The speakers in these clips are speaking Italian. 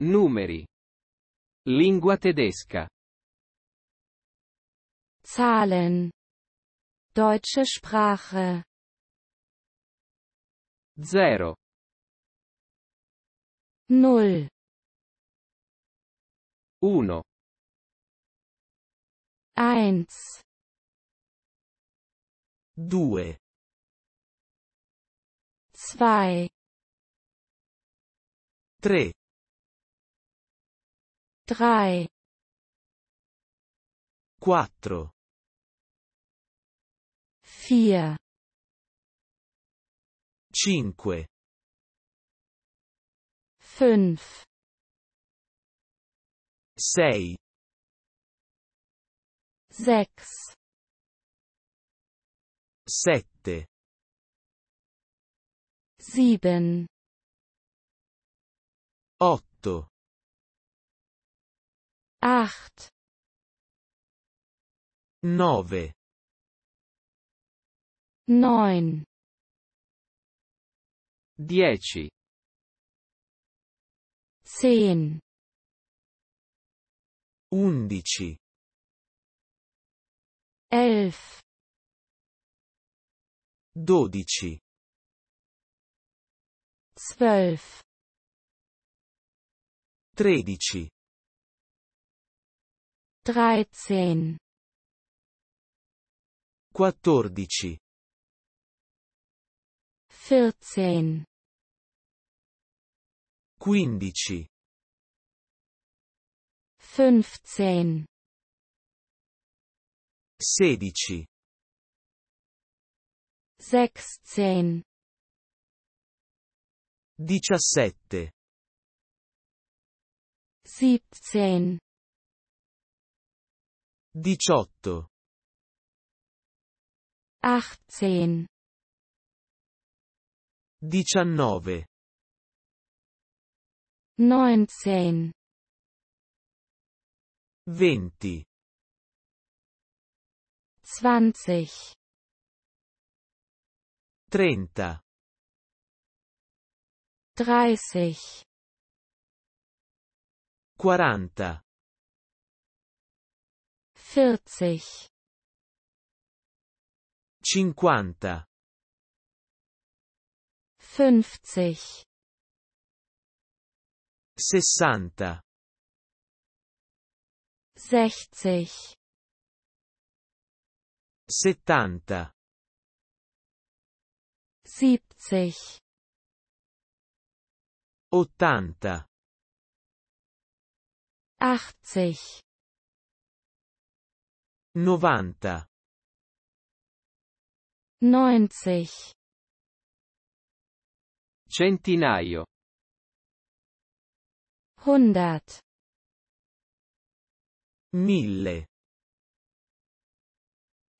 Numeri. Lingua tedesca. Zahlen. Deutsche Sprache. 0. 0. 1. 1. 2. 2. 3. 3 4 4 5 5 6 6 7 7 8 acht nove neun dieci zehn undici elf dodici zwölf tredici 13 14 14 15 15 16 16 17 17 Diciotto. Achtzehn. Diciannove. Neunzehn. Venti. Zwanzig. Trenta. Dreißig. Quaranta. 40 50 50 60 60 70 70 80 Novanta. Neunzig. Centinaio Hundert. Mille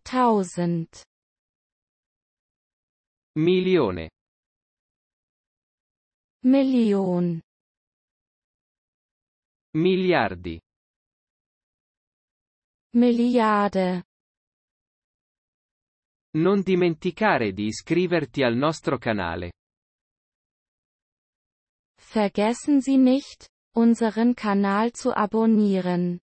Tausend. Milione Million Miliardi Milliarde. Non dimenticare di iscriverti al nostro canale. Vergessen Sie nicht, unseren Kanal zu abonnieren.